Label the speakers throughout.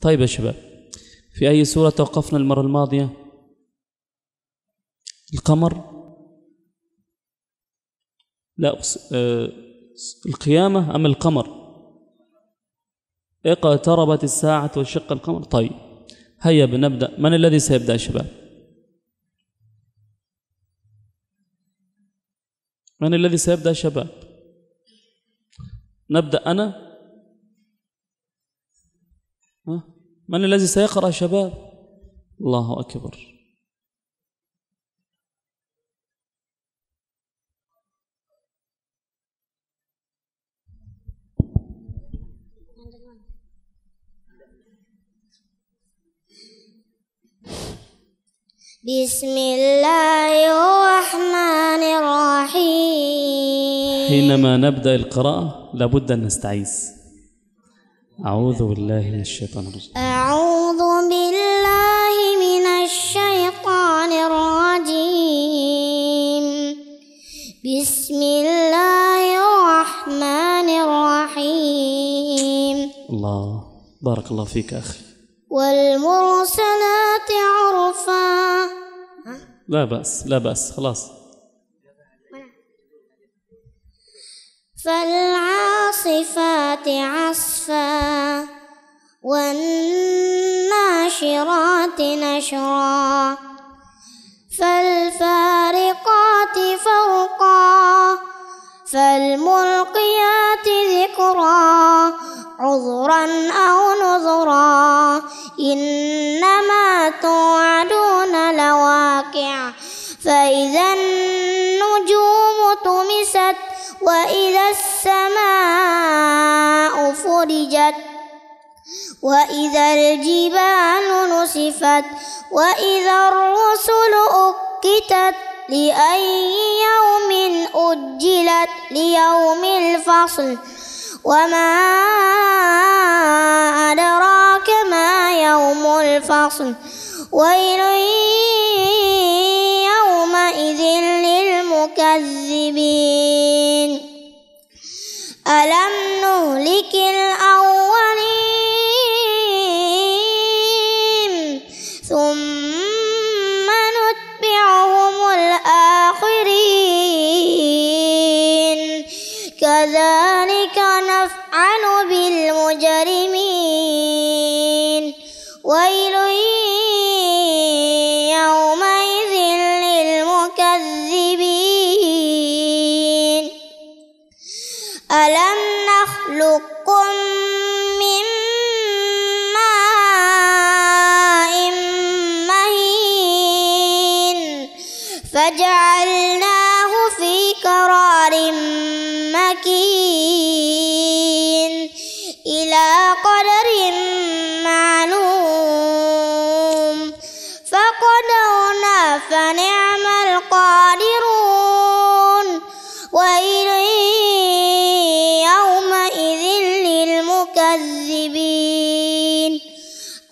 Speaker 1: طيب يا شباب في أي سورة توقفنا المرة الماضية القمر لا أه القيامة أم القمر اقتربت الساعة وشق القمر طيب هيا بنبدأ من الذي سيبدأ شباب من الذي سيبدأ شباب نبدأ أنا من الذي سيقرأ شباب الله أكبر
Speaker 2: بسم الله الرحمن الرحيم
Speaker 1: حينما نبدأ القراءة لابد أن نستعيذ أعوذ بالله من الشيطان
Speaker 2: الرجيم أعوذ بالله من الشيطان الرجيم بسم الله الرحمن الرحيم
Speaker 1: الله بارك الله فيك أخي
Speaker 2: والمرسلات عرفا
Speaker 1: لا بأس لا بأس خلاص
Speaker 2: فالعاصفات عصفا والناشرات نشرا فالفارقات فرقا فالملقيات ذكرا عذرا أو نذرا انما وإذا السماء فرجت وإذا الجبال نسفت وإذا الرسل أكتت لأي يوم أجلت ليوم الفصل وما أدراك ما يوم الفصل ويل يومئذ للمكذبين ألم نهلك الأولين ثم نتبعهم الآخرين كذلك نفعل بالمجرمين المكذبين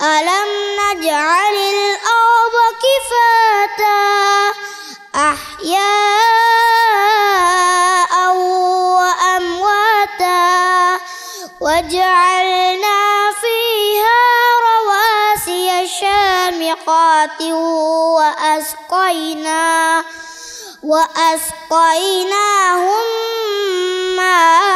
Speaker 2: ألم نجعل الأرض كفاتا أحياء وأمواتا وجعلنا فيها رواسي شامقات وأسقينا وأسقيناهم ماءً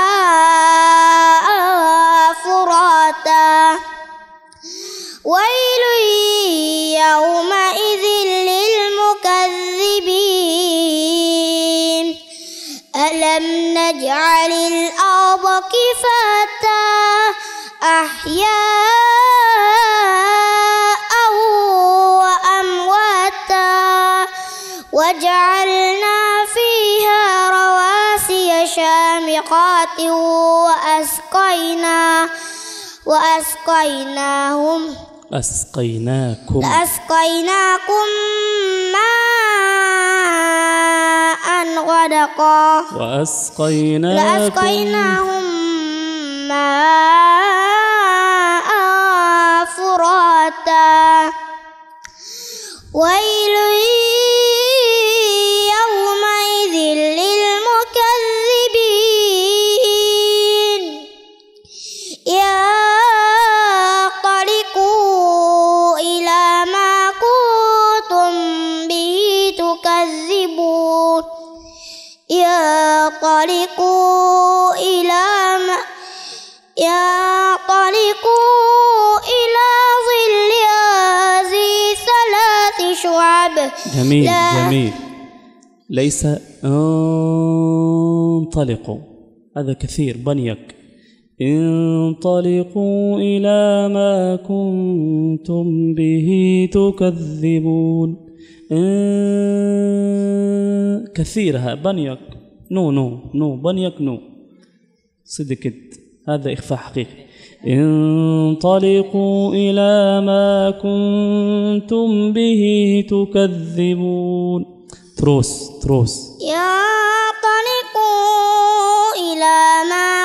Speaker 2: يومئذ للمكذبين ألم نجعل الأرض كفاة أحياء وأمواتا وجعلنا فيها رواسي شامقات وأسقينا وأسقيناهم
Speaker 1: لأسقيناكم
Speaker 2: لأسقيناكم ماء غدقا
Speaker 1: وأسقيناكم
Speaker 2: لأسقيناهم ماء فراتا ويل طلقوا إلى ما يا ينطلقوا إلى ظل ذي ثلاث شعب
Speaker 1: جميل لا جميل ليس انطلقوا هذا كثير بنيك انطلقوا إلى ما كنتم به تكذبون أه، كثيرها بنيك نو نو نو بنيك نو صدق هذا إخفاء حقيقي انطلقوا إلى ما كنتم به تكذبون تروس تروس
Speaker 2: ينطلقوا إلى ما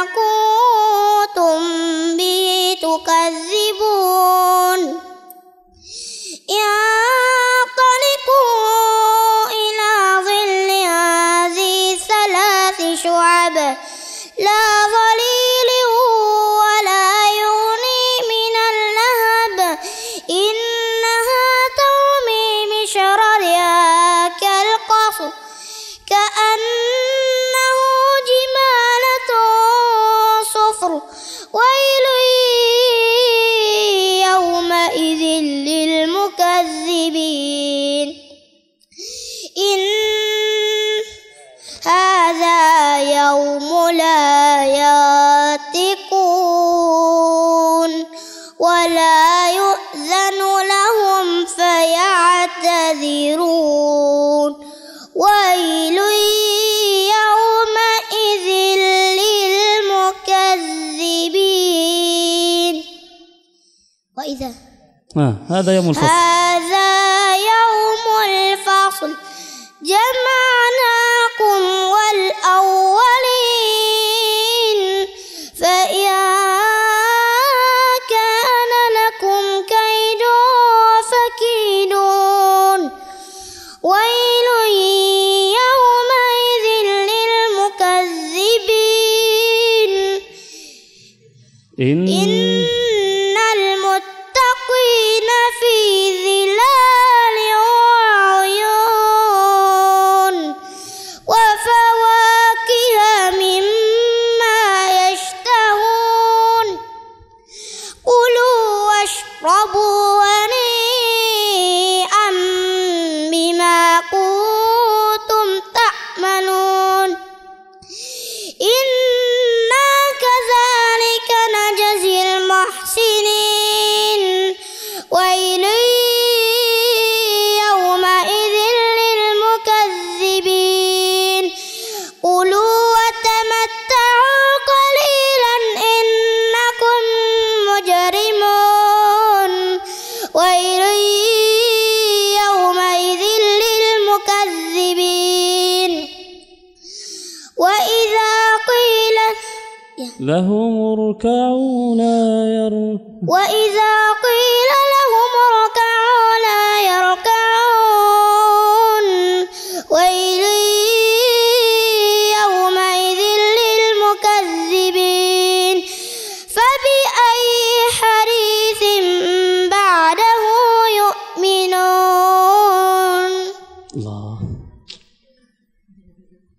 Speaker 2: السماء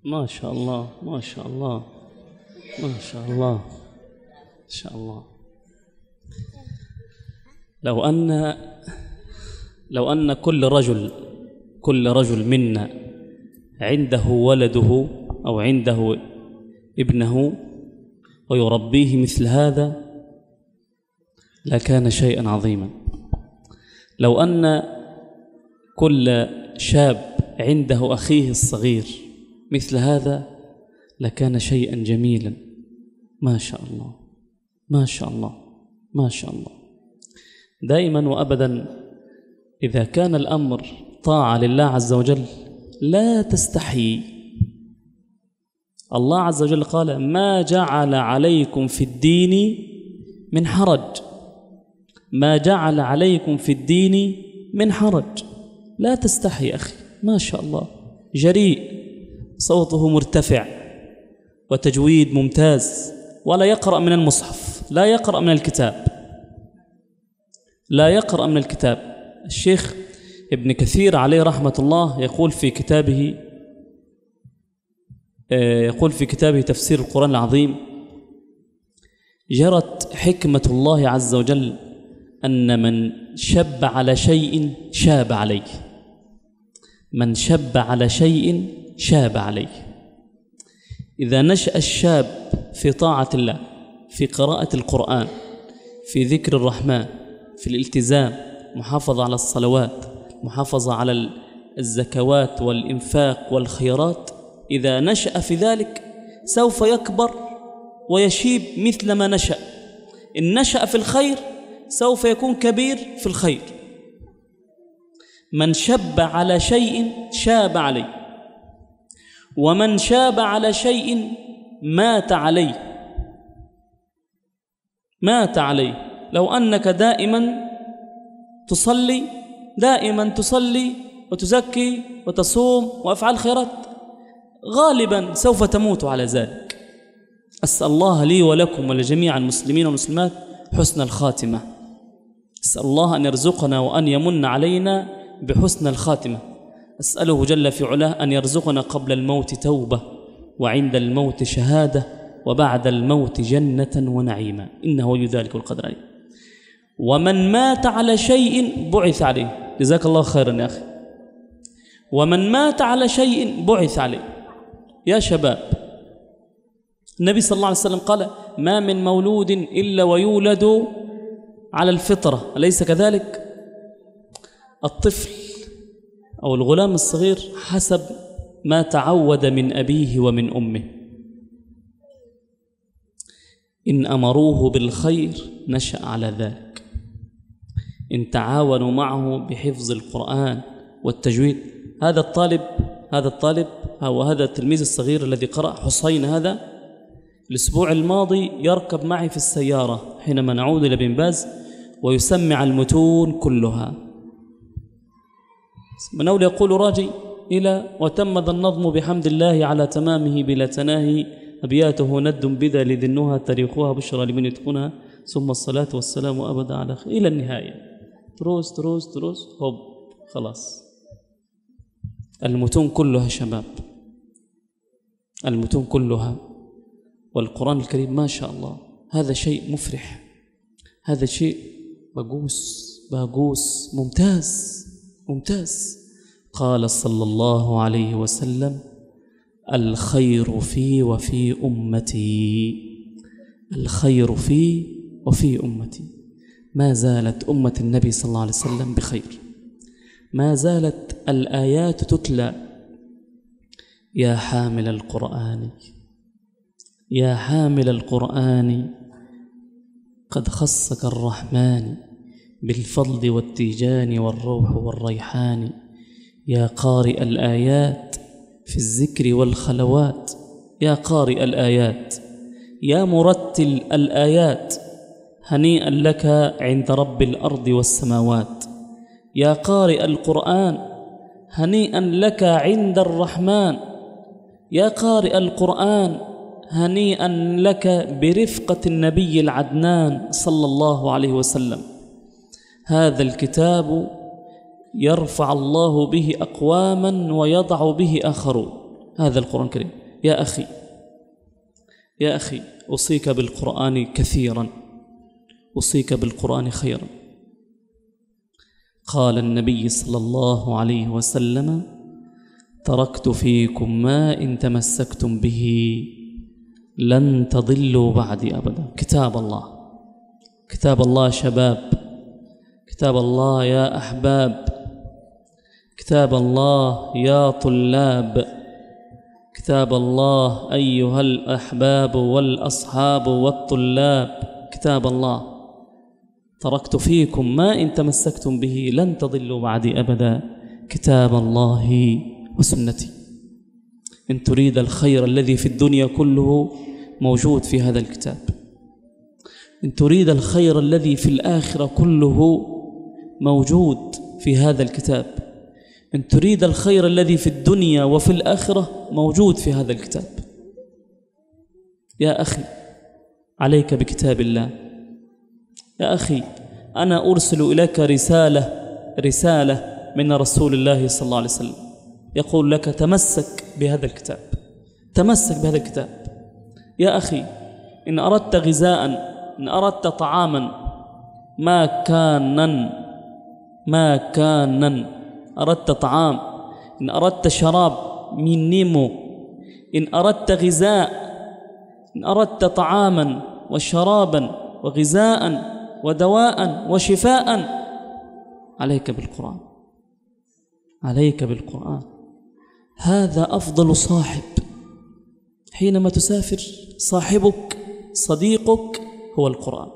Speaker 1: ما شاء الله ما شاء الله ما شاء الله ما شاء الله لو أن لو أن كل رجل كل رجل منا عنده ولده أو عنده ابنه ويربيه مثل هذا لكان شيئا عظيما لو أن كل شاب عنده أخيه الصغير مثل هذا لكان شيئا جميلا ما شاء الله ما شاء الله ما شاء الله دائما وابدا اذا كان الامر طاعه لله عز وجل لا تستحي الله عز وجل قال ما جعل عليكم في الدين من حرج ما جعل عليكم في الدين من حرج لا تستحي اخي ما شاء الله جريء صوته مرتفع وتجويد ممتاز ولا يقرأ من المصحف لا يقرأ من الكتاب لا يقرأ من الكتاب الشيخ ابن كثير عليه رحمة الله يقول في كتابه آه، يقول في كتابه تفسير القرآن العظيم جرت حكمة الله عز وجل أن من شب على شيء شاب عليه من شب على شيء شاب عليه إذا نشأ الشاب في طاعة الله في قراءة القرآن في ذكر الرحمن في الالتزام محافظة على الصلوات محافظة على الزكوات والإنفاق والخيرات إذا نشأ في ذلك سوف يكبر ويشيب مثل ما نشأ إن نشأ في الخير سوف يكون كبير في الخير من شب على شيء شاب عليه ومن شاب على شيء مات عليه مات عليه لو أنك دائما تصلي دائما تصلي وتزكي وتصوم وأفعل خيرات غالبا سوف تموت على ذلك أسأل الله لي ولكم ولجميع المسلمين والمسلمات حسن الخاتمة أسأل الله أن يرزقنا وأن يمن علينا بحسن الخاتمة أسأله جل في علاه أن يرزقنا قبل الموت توبة وعند الموت شهادة وبعد الموت جنة ونعيما إنه يذلك ذلك عليه ومن مات على شيء بعث عليه جزاك الله خيرا يا أخي ومن مات على شيء بعث عليه يا شباب النبي صلى الله عليه وسلم قال ما من مولود إلا ويولد على الفطرة أليس كذلك الطفل أو الغلام الصغير حسب ما تعود من أبيه ومن أمه إن أمروه بالخير نشأ على ذلك إن تعاونوا معه بحفظ القرآن والتجويد هذا الطالب هذا الطالب أو هذا التلميذ الصغير الذي قرأ حسين هذا الأسبوع الماضي يركب معي في السيارة حينما نعود إلى بن باز ويسمع المتون كلها بنول يقول راجي إلى وتمد النظم بحمد الله على تمامه بلا تناهي أبياته ند بذا لذنها تاريخها بشرى لمن يتقنها ثم الصلاة والسلام أبدا على خير إلى النهاية تروس تروس تروس هوب خلاص المتون كلها شباب المتون كلها والقرآن الكريم ما شاء الله هذا شيء مفرح هذا شيء بقوس باقوس ممتاز ممتاز قال صلى الله عليه وسلم الخير في وفي أمتي الخير في وفي أمتي ما زالت أمة النبي صلى الله عليه وسلم بخير ما زالت الآيات تتلى يا حامل القرآن يا حامل القرآن قد خصك الرحمن بالفضل والتيجان والروح والريحان يا قارئ الآيات في الذكر والخلوات يا قارئ الآيات يا مرتل الآيات هنيئا لك عند رب الأرض والسماوات يا قارئ القرآن هنيئا لك عند الرحمن يا قارئ القرآن هنيئا لك برفقة النبي العدنان صلى الله عليه وسلم هذا الكتاب يرفع الله به أقواما ويضع به آخرون هذا القرآن الكريم يا أخي يا أخي أوصيك بالقرآن كثيرا أوصيك بالقرآن خيرا قال النبي صلى الله عليه وسلم تركت فيكم ما إن تمسكتم به لن تضلوا بعدي أبدا كتاب الله كتاب الله شباب كتاب الله يا أحباب كتاب الله يا طلاب كتاب الله أيها الأحباب والأصحاب والطلاب كتاب الله تركت فيكم ما إن تمسكتم به لن تضلوا بعدي أبدا كتاب الله وسنتي إن تريد الخير الذي في الدنيا كله موجود في هذا الكتاب إن تريد الخير الذي في الآخرة كله موجود في هذا الكتاب ان تريد الخير الذي في الدنيا وفي الاخره موجود في هذا الكتاب يا اخي عليك بكتاب الله يا اخي انا ارسل اليك رساله رساله من رسول الله صلى الله عليه وسلم يقول لك تمسك بهذا الكتاب تمسك بهذا الكتاب يا أخي إن أردت غذاء إن أردت طعاما ما كان ما مكانا أردت طعام إن أردت شراب من نيمو إن أردت غذاء إن أردت طعاما وشرابا وغذاء ودواء وشفاء عليك بالقرآن عليك بالقرآن هذا أفضل صاحب حينما تسافر صاحبك صديقك هو القرآن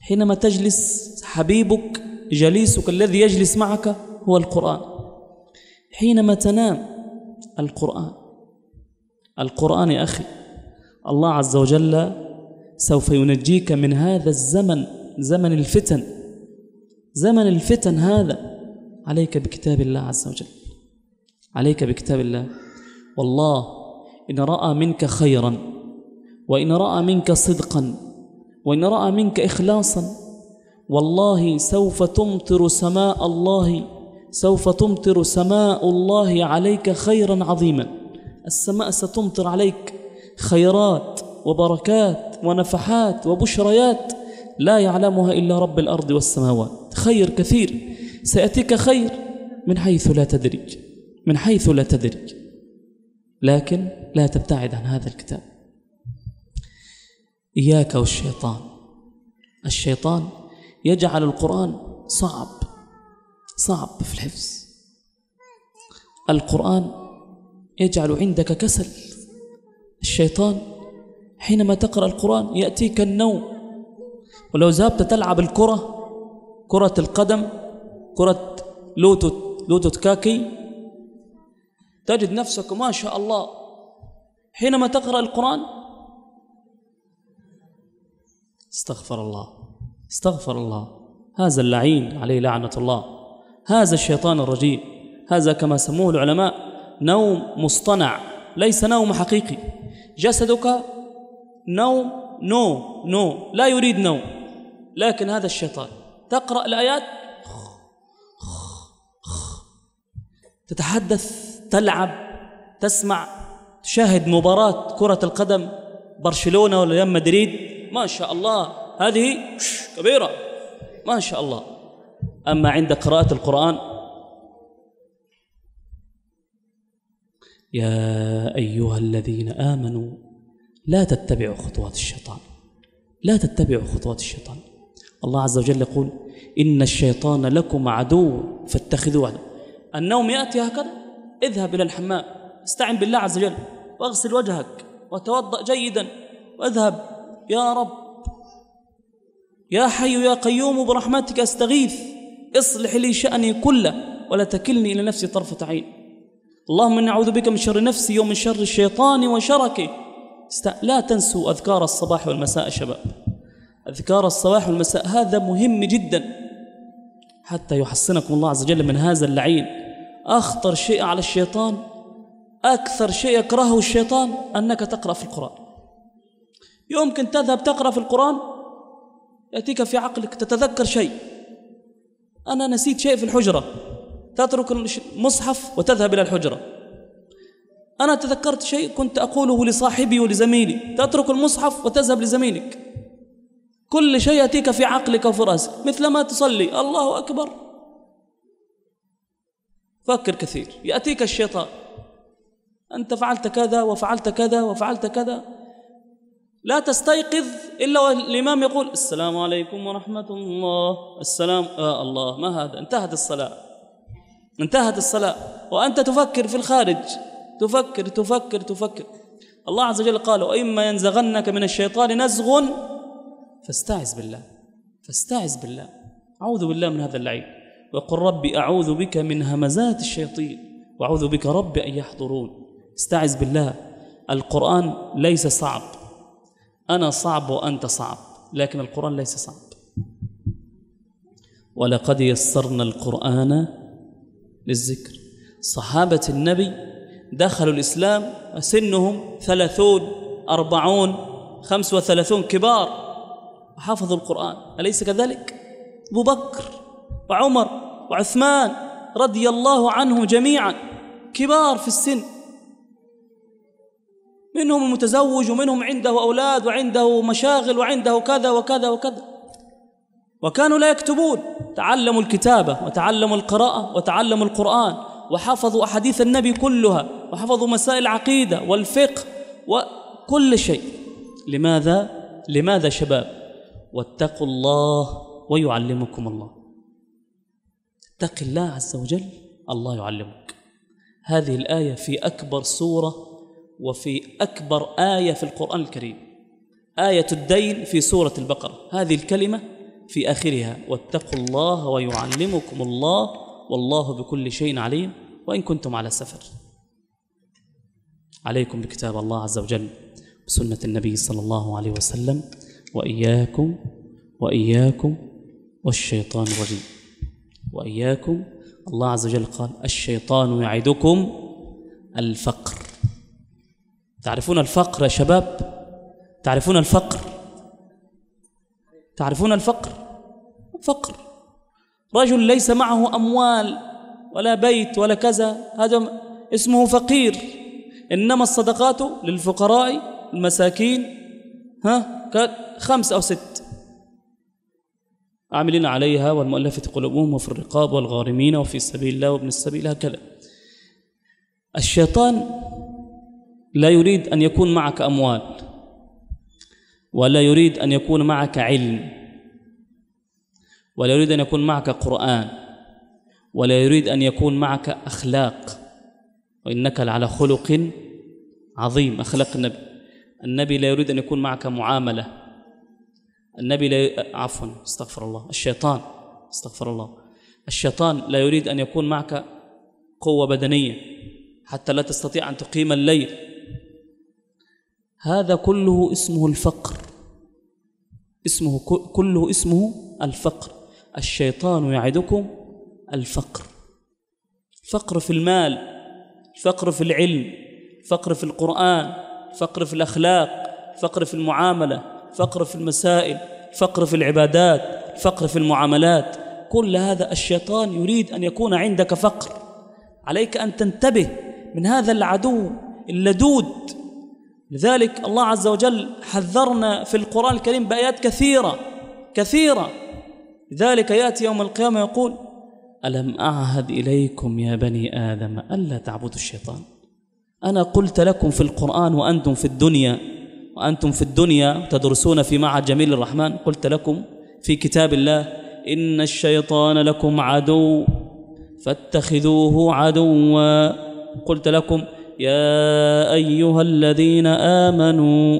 Speaker 1: حينما تجلس حبيبك جليسك الذي يجلس معك هو القرآن حينما تنام القرآن القرآن يا أخي الله عز وجل سوف ينجيك من هذا الزمن زمن الفتن زمن الفتن هذا عليك بكتاب الله عز وجل عليك بكتاب الله والله إن رأى منك خيرا وإن رأى منك صدقا وإن رأى منك إخلاصا والله سوف تمطر سماء الله سوف تمطر سماء الله عليك خيرا عظيما السماء ستمطر عليك خيرات وبركات ونفحات وبشريات لا يعلمها إلا رب الأرض والسماوات خير كثير سيأتيك خير من حيث لا تدرج من حيث لا تدرج لكن لا تبتعد عن هذا الكتاب إياك والشيطان الشيطان يجعل القرآن صعب صعب في الحفظ القرآن يجعل عندك كسل الشيطان حينما تقرأ القرآن يأتيك النوم ولو ذهبت تلعب الكرة كرة القدم كرة لوتو لوتو كاكي تجد نفسك ما شاء الله حينما تقرأ القرآن استغفر الله استغفر الله هذا اللعين عليه لعنة الله هذا الشيطان الرجيم هذا كما سموه العلماء نوم مصطنع ليس نوم حقيقي جسدك نوم نو نو لا يريد نوم لكن هذا الشيطان تقرأ الآيات تتحدث تلعب تسمع تشاهد مباراة كرة القدم برشلونة ولا ريال مدريد ما شاء الله هذه كبيرة ما شاء الله أما عند قراءة القرآن يا أيها الذين آمنوا لا تتبعوا خطوات الشيطان لا تتبعوا خطوات الشيطان الله عز وجل يقول إن الشيطان لكم عدو فاتخذوه عدو النوم يأتي هكذا اذهب إلى الحمام استعن بالله عز وجل واغسل وجهك وتوضأ جيدا واذهب يا رب يا حي يا قيوم برحمتك استغيث اصلح لي شأني كله ولا تكلني إلى نفسي طرفة عين اللهم إني أعوذ بك من شر نفسي ومن شر الشيطان وشركه لا تنسوا أذكار الصباح والمساء شباب أذكار الصباح والمساء هذا مهم جدا حتى يحصنكم الله عز وجل من هذا اللعين أخطر شيء على الشيطان أكثر شيء يكرهه الشيطان أنك تقرأ في القرآن يمكن تذهب تقرأ في القرآن يأتيك في عقلك تتذكر شيء أنا نسيت شيء في الحجرة تترك المصحف وتذهب إلى الحجرة أنا تذكرت شيء كنت أقوله لصاحبي ولزميلي تترك المصحف وتذهب لزميلك كل شيء يأتيك في عقلك وفي رأسك مثلما تصلي الله أكبر فكر كثير يأتيك الشيطان أنت فعلت كذا وفعلت كذا وفعلت كذا لا تستيقظ إلا والإمام يقول السلام عليكم ورحمة الله السلام آه الله ما هذا انتهت الصلاة انتهت الصلاة وأنت تفكر في الخارج تفكر تفكر تفكر الله عز وجل قال وإما ينزغنك من الشيطان نزغ فاستعذ بالله فاستعذ بالله أعوذ بالله من هذا اللعين وقل ربي أعوذ بك من همزات الشياطين وأعوذ بك ربي أن يحضرون استعذ بالله القرآن ليس صعب أنا صعب وأنت صعب لكن القرآن ليس صعب ولقد يسرنا القرآن للذكر صحابة النبي دخلوا الإسلام سنهم ثلاثون أربعون خمس وثلاثون كبار وحفظوا القرآن أليس كذلك؟ أبو بكر وعمر وعثمان رضي الله عنهم جميعا كبار في السن منهم المتزوج ومنهم عنده أولاد وعنده مشاغل وعنده كذا وكذا وكذا وكانوا لا يكتبون تعلموا الكتابة وتعلموا القراءة وتعلموا القرآن وحفظوا أحاديث النبي كلها وحفظوا مسائل العقيدة والفقه وكل شيء لماذا؟ لماذا شباب؟ واتقوا الله ويعلمكم الله اتق الله عز وجل الله يعلمك هذه الآية في أكبر سورة وفي أكبر آية في القرآن الكريم آية الدين في سورة البقرة هذه الكلمة في آخرها واتقوا الله ويعلمكم الله والله بكل شيء عليم وإن كنتم على سفر عليكم بكتاب الله عز وجل بسنة النبي صلى الله عليه وسلم وإياكم وإياكم والشيطان الرجيم وإياكم الله عز وجل قال الشيطان يعدكم الفقر تعرفون الفقر يا شباب تعرفون الفقر تعرفون الفقر فقر رجل ليس معه أموال ولا بيت ولا كذا هذا اسمه فقير إنما الصدقات للفقراء المساكين ها خمس أو ست عاملين عليها والمؤلفة قلوبهم وفي الرقاب والغارمين وفي سبيل الله وابن السبيل هكذا الشيطان لا يريد أن يكون معك أموال ولا يريد أن يكون معك علم ولا يريد أن يكون معك قرآن ولا يريد أن يكون معك أخلاق وإنك لعلى خلق عظيم أخلاق النبي النبي لا يريد أن يكون معك معاملة النبي لا عفوا استغفر الله الشيطان استغفر الله الشيطان لا يريد أن يكون معك قوة بدنية حتى لا تستطيع أن تقيم الليل هذا كله اسمه الفقر اسمه كله اسمه الفقر الشيطان يعدكم الفقر فقر في المال فقر في العلم فقر في القرآن فقر في الأخلاق فقر في المعاملة فقر في المسائل فقر في العبادات فقر في المعاملات كل هذا الشيطان يريد أن يكون عندك فقر عليك أن تنتبه من هذا العدو اللدود لذلك الله عز وجل حذرنا في القرآن الكريم بآيات كثيرة كثيرة لذلك يأتي يوم القيامة يقول ألم أعهد إليكم يا بني آدم ألا تعبدوا الشيطان أنا قلت لكم في القرآن وأنتم في الدنيا وأنتم في الدنيا تدرسون في معهد جميل الرحمن قلت لكم في كتاب الله إن الشيطان لكم عدو فاتخذوه عدوا قلت لكم يا ايها الذين امنوا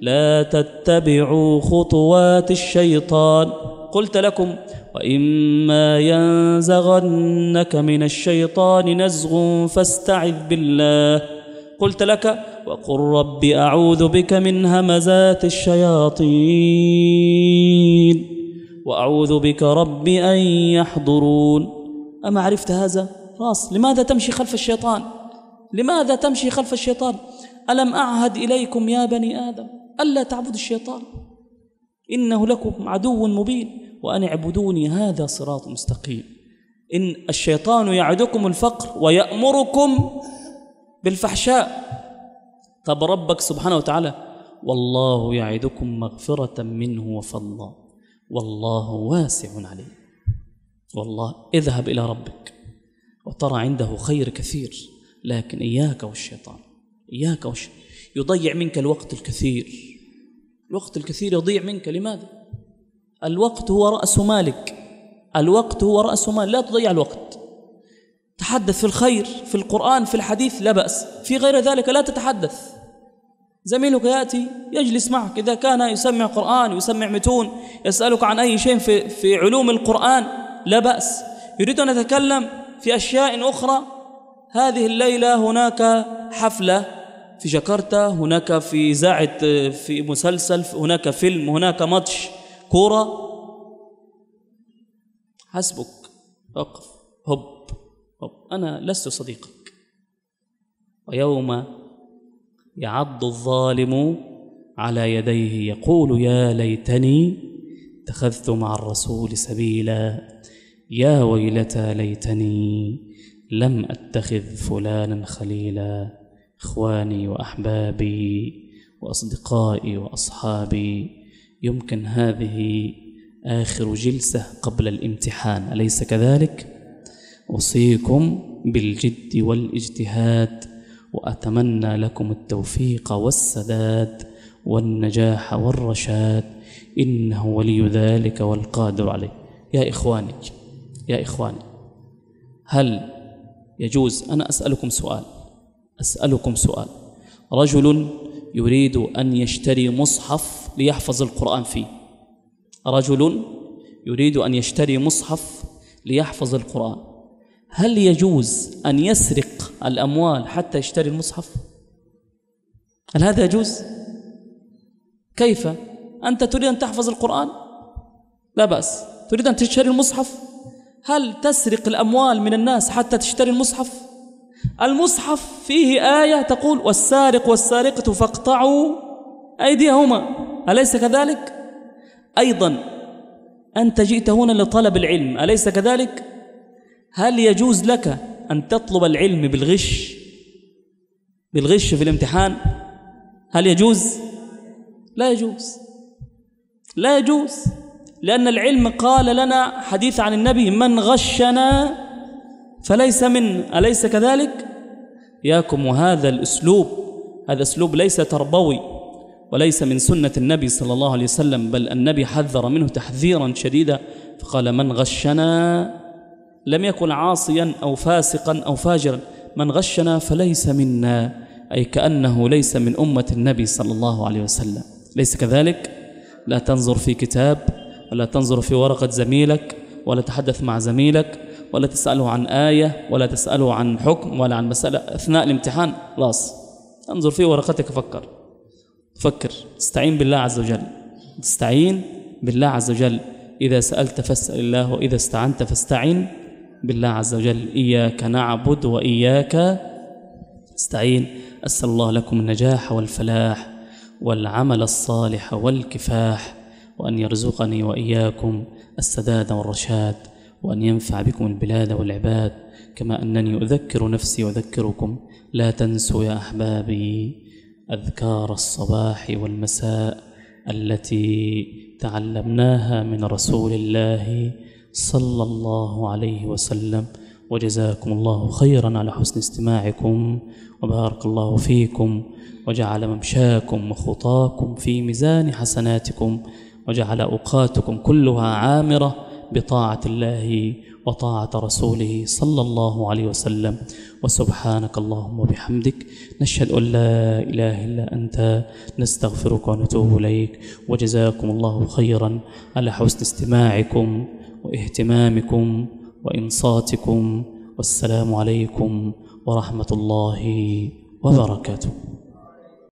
Speaker 1: لا تتبعوا خطوات الشيطان قلت لكم واما ينزغنك من الشيطان نزغ فاستعذ بالله قلت لك وقل رب اعوذ بك من همزات الشياطين واعوذ بك رب ان يحضرون اما عرفت هذا خلاص لماذا تمشي خلف الشيطان لماذا تمشي خلف الشيطان ألم أعهد إليكم يا بني آدم ألا تعبدوا الشيطان إنه لكم عدو مبين وأن اعبدوني هذا صراط مستقيم إن الشيطان يعدكم الفقر ويأمركم بالفحشاء طب ربك سبحانه وتعالى والله يعدكم مغفرة منه وفضلا والله واسع عليه والله اذهب إلى ربك وترى عنده خير كثير لكن إياك والشيطان إياك والشيطان يضيع منك الوقت الكثير الوقت الكثير يضيع منك لماذا؟ الوقت هو رأس مالك الوقت هو رأس مال لا تضيع الوقت تحدث في الخير في القرآن في الحديث لا بأس في غير ذلك لا تتحدث زميلك يأتي يجلس معك إذا كان يسمع قرآن يسمع متون يسألك عن أي شيء في, في علوم القرآن لا بأس يريد أن يتكلم في أشياء أخرى هذه الليلة هناك حفلة في جاكرتا هناك في إذاعة في مسلسل هناك فيلم هناك ماتش كورة حسبك أقف هب هب أنا لست صديقك ويوم يعض الظالم على يديه يقول يا ليتني اتخذت مع الرسول سبيلا يا ويلتى ليتني لم أتخذ فلانا خليلا إخواني وأحبابي وأصدقائي وأصحابي يمكن هذه آخر جلسة قبل الامتحان أليس كذلك؟ أوصيكم بالجد والاجتهاد وأتمنى لكم التوفيق والسداد والنجاح والرشاد إنه ولي ذلك والقادر عليه يا إخواني يا إخواني هل يجوز أنا أسألكم سؤال أسألكم سؤال رجل يريد أن يشتري مصحف ليحفظ القرآن فيه رجل يريد أن يشتري مصحف ليحفظ القرآن هل يجوز أن يسرق الأموال حتى يشتري المصحف؟ هل هذا يجوز؟ كيف؟ أنت تريد أن تحفظ القرآن؟ لا بأس تريد أن تشتري المصحف هل تسرق الأموال من الناس حتى تشتري المصحف؟ المصحف فيه آية تقول والسارق والسارقة فاقطعوا أيديهما أليس كذلك؟ أيضا أنت جئت هنا لطلب العلم أليس كذلك؟ هل يجوز لك أن تطلب العلم بالغش؟ بالغش في الامتحان؟ هل يجوز؟ لا يجوز لا يجوز لأن العلم قال لنا حديث عن النبي من غشنا فليس من أليس كذلك؟ إياكم وهذا الأسلوب هذا أسلوب ليس تربوي وليس من سنة النبي صلى الله عليه وسلم بل النبي حذر منه تحذيرا شديدا فقال من غشنا لم يكن عاصيا أو فاسقا أو فاجرا من غشنا فليس منا أي كأنه ليس من أمة النبي صلى الله عليه وسلم ليس كذلك؟ لا تنظر في كتاب ولا تنظر في ورقة زميلك ولا تحدث مع زميلك ولا تسأله عن آية ولا تسأله عن حكم ولا عن مسألة أثناء الامتحان خلاص انظر في ورقتك فكر فكر استعين بالله عز وجل استعين بالله عز وجل إذا سألت فاسأل الله وإذا استعنت فاستعن بالله عز وجل إياك نعبد وإياك استعين أسأل الله لكم النجاح والفلاح والعمل الصالح والكفاح وأن يرزقني وإياكم السداد والرشاد وأن ينفع بكم البلاد والعباد كما أنني أذكر نفسي وأذكركم لا تنسوا يا أحبابي أذكار الصباح والمساء التي تعلمناها من رسول الله صلى الله عليه وسلم وجزاكم الله خيرا على حسن استماعكم وبارك الله فيكم وجعل ممشاكم وخطاكم في ميزان حسناتكم وجعل أوقاتكم كلها عامرة بطاعة الله وطاعة رسوله صلى الله عليه وسلم وسبحانك اللهم وبحمدك نشهد أن لا إله إلا أنت نستغفرك ونتوب إليك وجزاكم الله خيرا على حسن استماعكم واهتمامكم وإنصاتكم والسلام عليكم ورحمة الله وبركاته